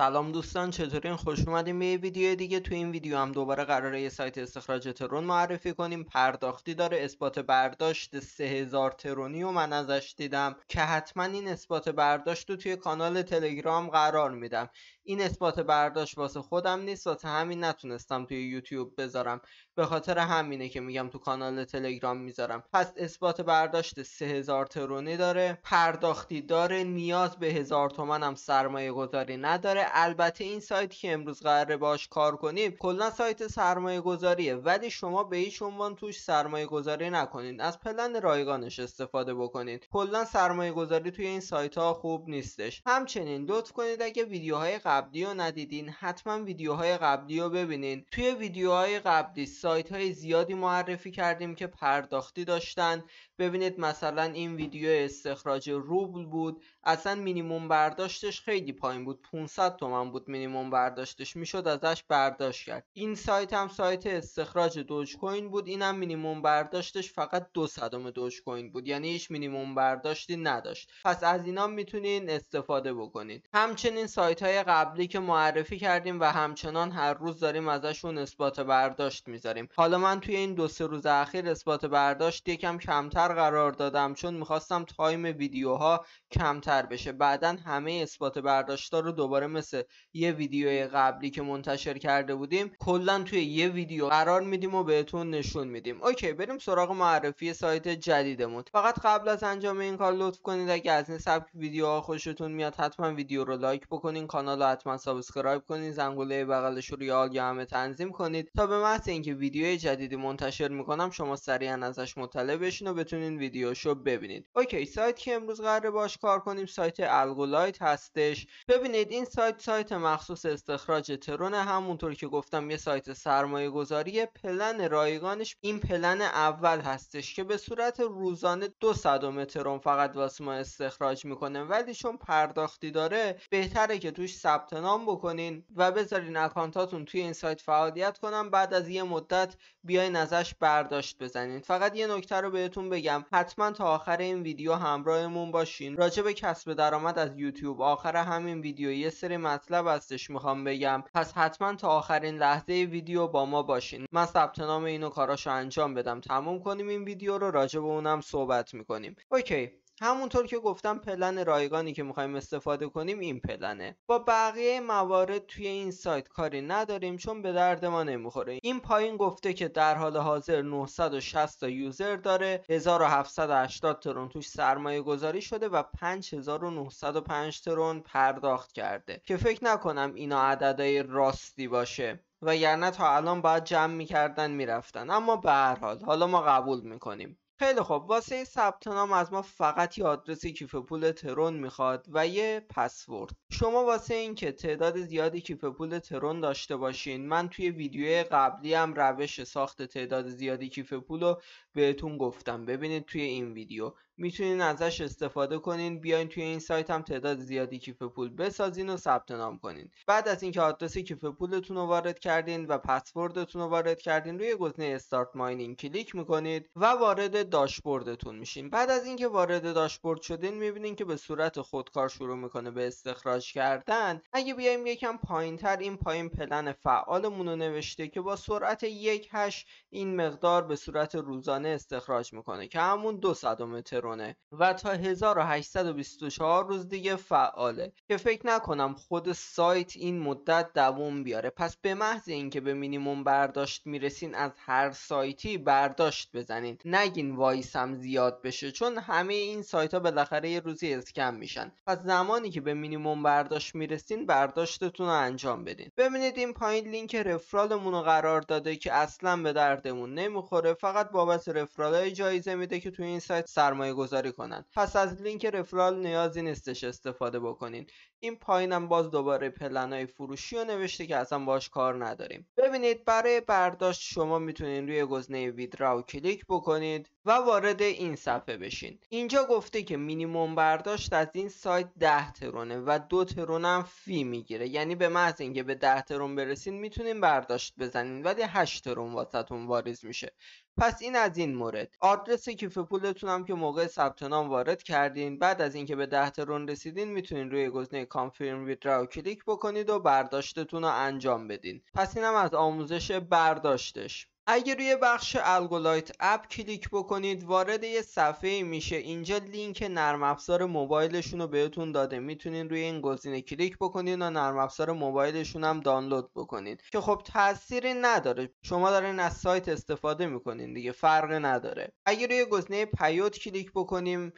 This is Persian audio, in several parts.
سلام دوستان چطورین خوش اومدیم به یه ویدیو دیگه تو این ویدیو هم دوباره قراره یه سایت استخراج ترون معرفی کنیم پرداختی داره اثبات برداشت 3000 ترونی و من ازش دیدم که حتما این اثبات برداشت رو توی کانال تلگرام قرار میدم این اثبات برداشت واسه خودم نیست واسه همین نتونستم توی یوتیوب بذارم به خاطر همینه که میگم تو کانال تلگرام میذارم پس اثبات برداشت 3000 ترونی داره پرداختی داره نیاز به هزار تومن هم سرمایه گذاری نداره البته این سایت که امروز قراره باش کار کنیم کلا سایت سرمایه گذاریه ولی شما به هیچ عنوان توش سرمایه گذاری نکنید از پلن رایگانش استفاده بکنید کلا سرمایه گذاری توی این سایت ها خوب نیستش همچنین لطف کنید اگه ویدیوهای قبلی رو ندیدین حتما ویدیوهای قبلی رو ببینین توی ویدیوهای قبلی سایت های زیادی معرفی کردیم که پرداختی داشتن ببینید مثلا این ویدیو استخراج روبل بود اصلا مینیموم برداشتش خیلی پایین بود 500 500 تومن بود مینیموم برداشتش میشد ازش برداشت کرد این سایت هم سایت استخراج دوج کوین بود اینم مینیموم برداشتش فقط دو دوج کوین بود یعنی هیچ مینیموم برداشتی نداشت پس از اینا میتونین استفاده بکنید همچنین سایت های قبلی که معرفی کردیم و همچنان هر روز داریم ازشون اثبات برداشت میذاریم حالا من توی این دو سه روز اخیر اثبات برداشت یکم کمتر قرار دادم چون میخواستم تایم ویدیوها کمتر بشه بعدا همه اثبات برداشت رو دوباره مثل یه ویدیو قبلی که منتشر کرده بودیم کلا توی یه ویدیو قرار میدیم و بهتون نشون میدیم اوکی بریم سراغ معرفی سایت جدیدمون فقط قبل از انجام این کار لطف کنید اگه از این سبک ویدیوها خوشتون میاد حتما ویدیو رو لایک بکنین کانال رو حتما سابسکرایب کنین زنگوله بغلش رو یا همه تنظیم کنید تا به محض اینکه ویدیو جدیدی منتشر میکنم شما سریعا ازش مطلع بشین و بتونین ویدیوشو ببینید اوکی سایت که امروز قراره باش کار کنیم سایت الگولایت هستش ببینید این سایت سایت سایت مخصوص استخراج ترون همونطور که گفتم یه سایت سرمایه گذاریه پلن رایگانش این پلن اول هستش که به صورت روزانه دو صدم ترون فقط واسه ما استخراج میکنه ولی چون پرداختی داره بهتره که توش ثبت نام بکنین و بذارین اکانتاتون توی این سایت فعالیت کنم بعد از یه مدت بیاین ازش برداشت بزنین فقط یه نکته رو بهتون بگم حتما تا آخر این ویدیو همراهمون باشین راجع به کسب درآمد از یوتیوب آخر همین ویدیو یه سری مطلب هستش میخوام بگم پس حتما تا آخرین لحظه ویدیو با ما باشین من ثبت نام اینو کاراشو انجام بدم تموم کنیم این ویدیو رو راجع به اونم صحبت میکنیم اوکی همونطور که گفتم پلن رایگانی که میخوایم استفاده کنیم این پلنه با بقیه موارد توی این سایت کاری نداریم چون به درد ما نمیخوره این پایین گفته که در حال حاضر 960 تا یوزر داره 1780 ترون توش سرمایه گذاری شده و 5905 ترون پرداخت کرده که فکر نکنم اینا عددهای راستی باشه و یعنی تا الان باید جمع میکردن میرفتن اما به هر حال حالا ما قبول میکنیم خیلی خوب واسه ثبت نام از ما فقط یه آدرس کیف پول ترون میخواد و یه پسورد شما واسه اینکه تعداد زیادی کیف پول ترون داشته باشین من توی ویدیو قبلی هم روش ساخت تعداد زیادی کیف پول رو بهتون گفتم ببینید توی این ویدیو میتونین ازش استفاده کنین بیاین توی این سایت هم تعداد زیادی کیف پول بسازین و ثبت نام کنین بعد از اینکه آدرس کیف پولتون رو وارد کردین و پسوردتون رو وارد کردین روی گزینه استارت ماینینگ کلیک میکنید و وارد داشبوردتون میشین بعد از اینکه وارد داشبورد شدین میبینین که به صورت خودکار شروع میکنه به استخراج کردن اگه بیایم یکم پایینتر این پایین پلن فعالمون رو نوشته که با سرعت یک هش این مقدار به صورت روزانه استخراج میکنه که همون دو متر و تا 1824 روز دیگه فعاله که فکر نکنم خود سایت این مدت دوام بیاره پس به محض اینکه به مینیموم برداشت میرسین از هر سایتی برداشت بزنین نگین وایسم زیاد بشه چون همه این سایت ها بالاخره یه روزی اسکم میشن پس زمانی که به مینیموم برداشت میرسین برداشتتون رو انجام بدین ببینید این پایین لینک رفرالمون رو قرار داده که اصلا به دردمون نمیخوره فقط بابت رفرالای جایزه میده که تو این سایت سرمایه گذاری کنند پس از لینک رفرال نیازی نیستش استفاده بکنید. این پایینم باز دوباره پلنای فروشی رو نوشته که اصلا باش کار نداریم ببینید برای برداشت شما میتونید روی گزینه ویدراو کلیک بکنید و وارد این صفحه بشین اینجا گفته که مینیموم برداشت از این سایت 10 ترونه و دو ترون هم فی میگیره یعنی به محض اینکه به 10 ترون برسین میتونین برداشت بزنین ولی 8 ترون واسهتون واریز میشه پس این از این مورد آدرس کیف پولتون که موقع ثبت نام وارد کردین بعد از اینکه به 10 ترون رسیدین میتونین روی گزینه کانفرم ویدراو کلیک بکنید و برداشتتون رو انجام بدین پس اینم از آموزش برداشتش اگر روی بخش الگولایت اپ کلیک بکنید وارد یه صفحه میشه اینجا لینک نرم افزار موبایلشون رو بهتون داده میتونین روی این گزینه کلیک بکنید و نرم افزار موبایلشون هم دانلود بکنید که خب تاثیری نداره شما دارین از سایت استفاده میکنین دیگه فرق نداره اگه روی گزینه پیوت کلیک بکنیم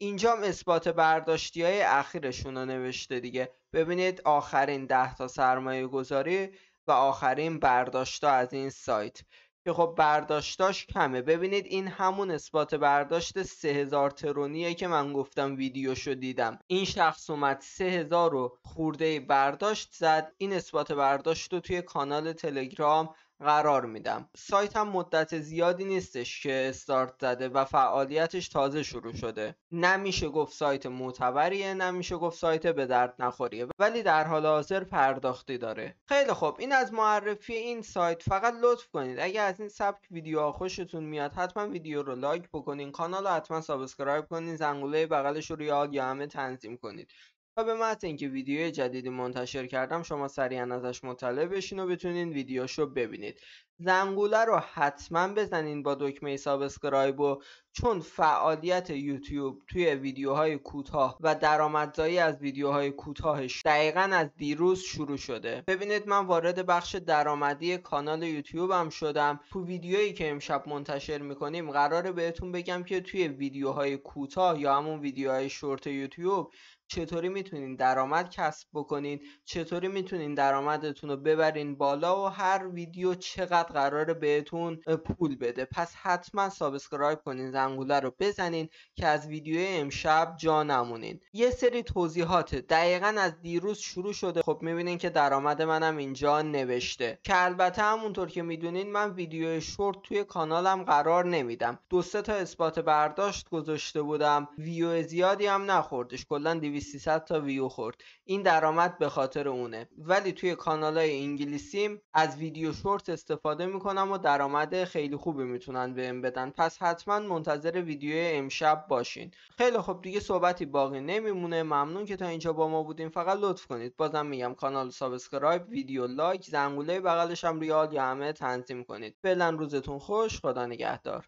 اینجام اثبات برداشتی های اخیرشون رو نوشته دیگه ببینید آخرین ده تا سرمایه گذاری و آخرین برداشت از این سایت که خب برداشتاش کمه ببینید این همون اثبات برداشت 3000 ترونیه که من گفتم ویدیوشو دیدم این شخص اومد 3000 رو خورده برداشت زد این اثبات برداشت رو توی کانال تلگرام قرار میدم سایت هم مدت زیادی نیستش که استارت زده و فعالیتش تازه شروع شده نمیشه گفت سایت معتبریه نمیشه گفت سایت به درد نخوریه ولی در حال حاضر پرداختی داره خیلی خوب این از معرفی این سایت فقط لطف کنید اگر از این سبک ویدیوها خوشتون میاد حتما ویدیو رو لایک بکنین کانال رو حتما سابسکرایب کنین زنگوله بغلش رو یاد یا همه تنظیم کنید تا به محض اینکه ویدیو جدیدی منتشر کردم شما سریعا ازش مطلع بشین و بتونین ویدیوشو ببینید زنگوله رو حتما بزنین با دکمه سابسکرایب و چون فعالیت یوتیوب توی ویدیوهای کوتاه و درآمدزایی از ویدیوهای کوتاهش دقیقا از دیروز شروع شده ببینید من وارد بخش درآمدی کانال یوتیوبم شدم تو ویدیویی که امشب منتشر میکنیم قراره بهتون بگم که توی ویدیوهای کوتاه یا همون ویدیوهای شورت یوتیوب چطوری میتونین درآمد کسب بکنین چطوری میتونین درآمدتون رو ببرین بالا و هر ویدیو چقدر قراره بهتون پول بده پس حتما سابسکرایب کنین زنگوله رو بزنین که از ویدیو امشب جا نمونین یه سری توضیحات دقیقا از دیروز شروع شده خب میبینین که درآمد منم اینجا نوشته که البته همونطور که میدونین من ویدیو شورت توی کانالم قرار نمیدم دو سه تا اثبات برداشت گذاشته بودم ویو زیادی هم نخوردش کلا 2300 تا ویو خورد این درآمد به خاطر اونه ولی توی کانالای انگلیسیم از ویدیو شورت استفاده میکنم و درآمد خیلی خوبی میتونن بهم بدن پس حتما منتظر منتظر ویدیو امشب باشین خیلی خب دیگه صحبتی باقی نمیمونه ممنون که تا اینجا با ما بودین فقط لطف کنید بازم میگم کانال سابسکرایب ویدیو لایک زنگوله بغلش هم ریال یا همه تنظیم کنید فعلا روزتون خوش خدا نگهدار